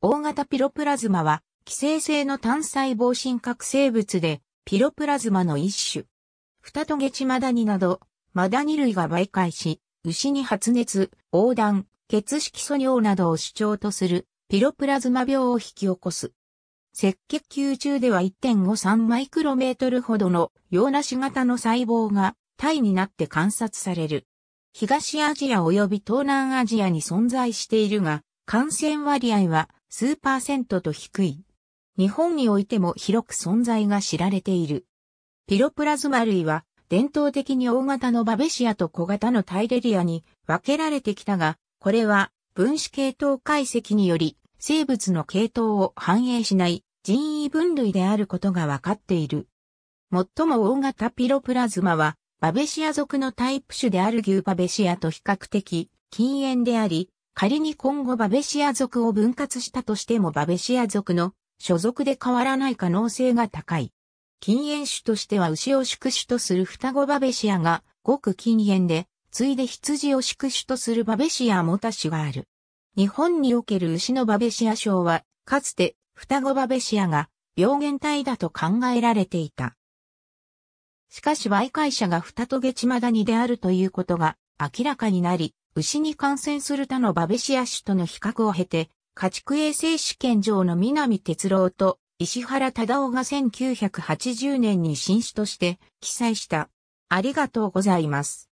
大型ピロプラズマは、寄生性の単細胞真核生物で、ピロプラズマの一種。フタトゲチマダニなど、マダニ類が媒介し、牛に発熱、横断、血色素尿などを主張とする、ピロプラズマ病を引き起こす。赤血球中では1.53マイクロメートルほどの洋梨型の細胞が体になって観察される。東アジア及び東南アジアに存在しているが、感染割合は数パーセントと低い。日本においても広く存在が知られている。ピロプラズマ類は伝統的に大型のバベシアと小型のタイレリアに分けられてきたが、これは分子系統解析により生物の系統を反映しない人為分類であることが分かっている。最も大型ピロプラズマはバベシア属のタイプ種である牛バベシアと比較的近縁であり、仮に今後バベシア族を分割したとしてもバベシア族の所属で変わらない可能性が高い。禁煙種としては牛を宿主とする双子バベシアがごく禁煙で、ついで羊を宿主とするバベシアもタ種がある。日本における牛のバベシア症は、かつて双子バベシアが病原体だと考えられていた。しかし媒介者が二トゲチマダニであるということが明らかになり、牛に感染する他のバベシア種との比較を経て、家畜衛生試験場の南哲郎と石原忠夫が1980年に新種として記載した。ありがとうございます。